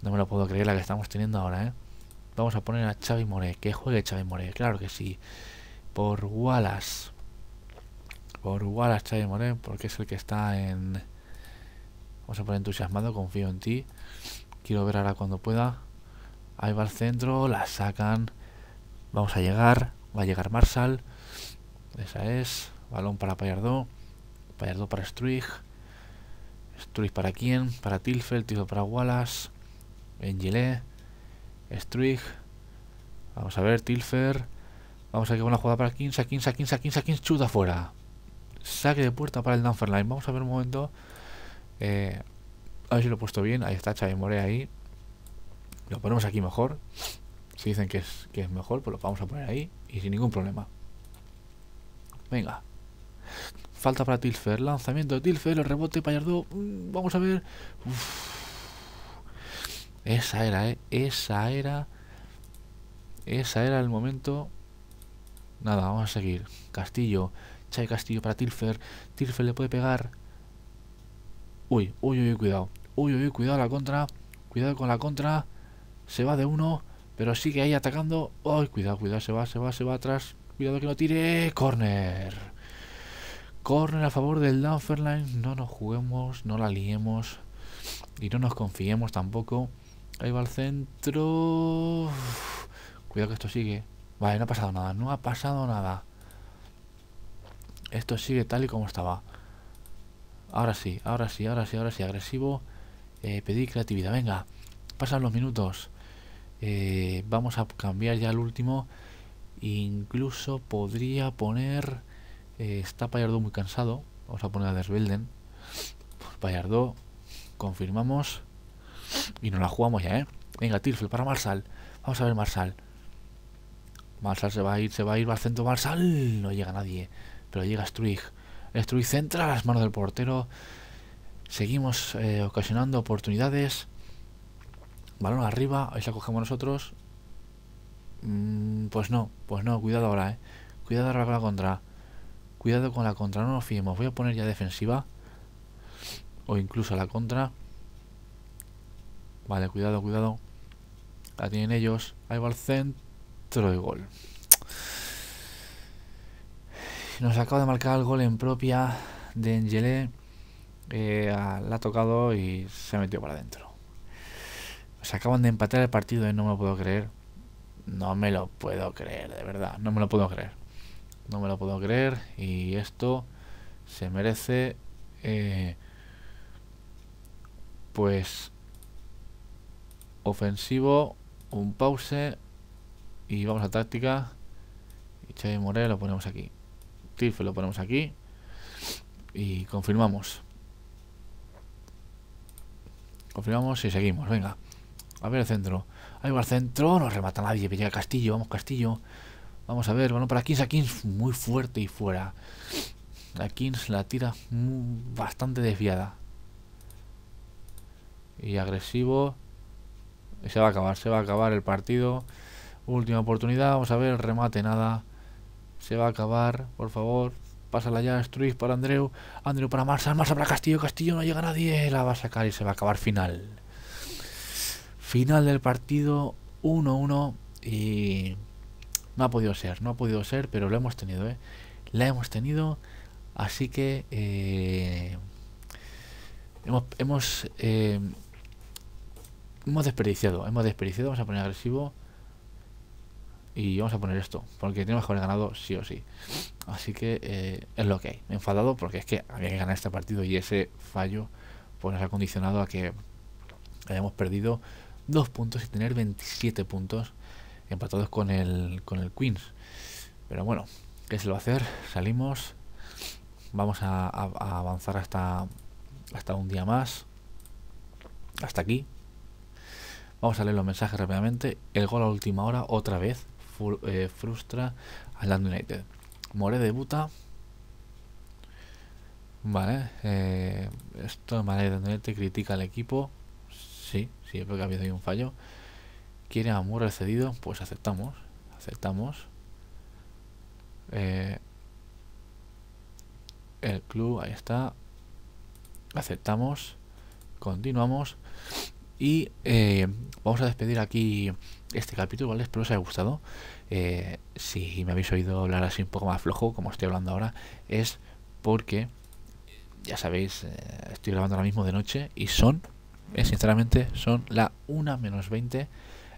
No me lo puedo creer la que estamos teniendo ahora, ¿eh? Vamos a poner a Xavi More. Que juegue Xavi More, claro que sí. Por Wallace. Por Wallace Xavi More, porque es el que está en... Vamos a poner entusiasmado, confío en ti. Quiero ver ahora cuando pueda. Ahí va al centro, la sacan. Vamos a llegar. Va a llegar Marshall. Esa es. Balón para Pallardó. Payardó para Struig. Struig para quién? Para Tilfer tiro para Wallace. Engile, Struig. Vamos a ver, Tilfer. Vamos a que una jugada para 15, 15, 15, 15, 15, chuta fuera. Saque de puerta para el Dunferline. Vamos a ver un momento. a ver si lo he puesto bien. Ahí está Chavi More ahí. Lo ponemos aquí mejor. Si dicen que es, que es mejor, pues lo vamos a poner ahí y sin ningún problema. Venga. Falta para Tilfer. Lanzamiento de Tilfer, el rebote Payardo. Mm, vamos a ver. Esa era, ¿eh? Esa era... Esa era el momento... Nada, vamos a seguir. Castillo. Chay Castillo para Tilfer. Tilfer le puede pegar. Uy, uy, uy, cuidado. Uy, uy, cuidado la contra. Cuidado con la contra. Se va de uno. Pero sigue ahí atacando. ¡Ay, cuidado, cuidado! Se va, se va, se va atrás. Cuidado que lo tire. ¡Corner! Corner a favor del downferline No nos juguemos, no la liemos. Y no nos confiemos tampoco. Ahí va el centro. Cuidado que esto sigue. Vale, no ha pasado nada. No ha pasado nada. Esto sigue tal y como estaba. Ahora sí, ahora sí, ahora sí, ahora sí. Agresivo. Eh, Pedí creatividad. Venga. Pasan los minutos. Eh, vamos a cambiar ya el último incluso podría poner eh, está Payardo muy cansado vamos a poner a Desbelden Payardo pues confirmamos y nos la jugamos ya eh venga Tirfel para Marsal vamos a ver Marsal Marsal se va a ir se va a ir va al centro Marsal no llega nadie pero llega Struig Struig centra las manos del portero seguimos eh, ocasionando oportunidades Balón arriba, ahí la cogemos nosotros. Mm, pues no, pues no, cuidado ahora, eh. Cuidado ahora con la contra. Cuidado con la contra, no nos fiemos. Voy a poner ya defensiva. O incluso la contra. Vale, cuidado, cuidado. La tienen ellos. Ahí va el centro y gol. Nos acaba de marcar el gol en propia de Engelé. Eh, la ha tocado y se ha metido para adentro. Se acaban de empatar el partido y no me lo puedo creer. No me lo puedo creer, de verdad. No me lo puedo creer. No me lo puedo creer. Y esto se merece... Eh, pues... Ofensivo, un pause. Y vamos a táctica. Y Xavi Morel lo ponemos aquí. Tifo lo ponemos aquí. Y confirmamos. Confirmamos y seguimos, venga. A ver el centro. Ahí va el centro. No remata nadie. llega Castillo. Vamos, Castillo. Vamos a ver. Bueno, para Kings. A Kings muy fuerte y fuera. A Kings la tira bastante desviada. Y agresivo. Y se va a acabar. Se va a acabar el partido. Última oportunidad. Vamos a ver. remate. Nada. Se va a acabar. Por favor. Pásala ya, Struis para Andreu, Andreu para Marsa, Marsa para Castillo, Castillo no llega nadie, la va a sacar y se va a acabar final. Final del partido 1-1 y no ha podido ser, no ha podido ser, pero lo hemos tenido, ¿eh? La hemos tenido, así que eh, hemos, eh, hemos, desperdiciado, hemos desperdiciado, vamos a poner agresivo y vamos a poner esto, porque tenemos que haber ganado sí o sí. Así que eh, es lo que hay. Me he enfadado porque es que había que ganar este partido y ese fallo pues nos ha condicionado a que hayamos perdido dos puntos y tener 27 puntos empatados con el, con el Queens. Pero bueno, ¿qué se lo va a hacer? Salimos, vamos a, avanzar hasta, hasta un día más, hasta aquí. Vamos a leer los mensajes rápidamente. El gol a última hora, otra vez, eh, frustra al Land United. More debuta. Vale, eh, esto, manera de United critica al equipo. Sí, siempre que ha habido un fallo. ¿Quiere amor el cedido? Pues aceptamos. Aceptamos. Eh, el club, ahí está. Aceptamos. Continuamos. Y eh, vamos a despedir aquí este capítulo, ¿vale? Espero os haya gustado. Eh, si me habéis oído hablar así un poco más flojo, como estoy hablando ahora, es porque, ya sabéis, estoy grabando ahora mismo de noche y son eh, sinceramente son la 1 menos 20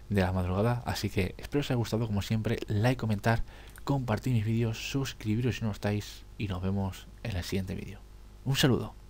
de la madrugada. Así que espero os haya gustado, como siempre, like, comentar, compartir mis vídeos, suscribiros si no estáis y nos vemos en el siguiente vídeo. Un saludo.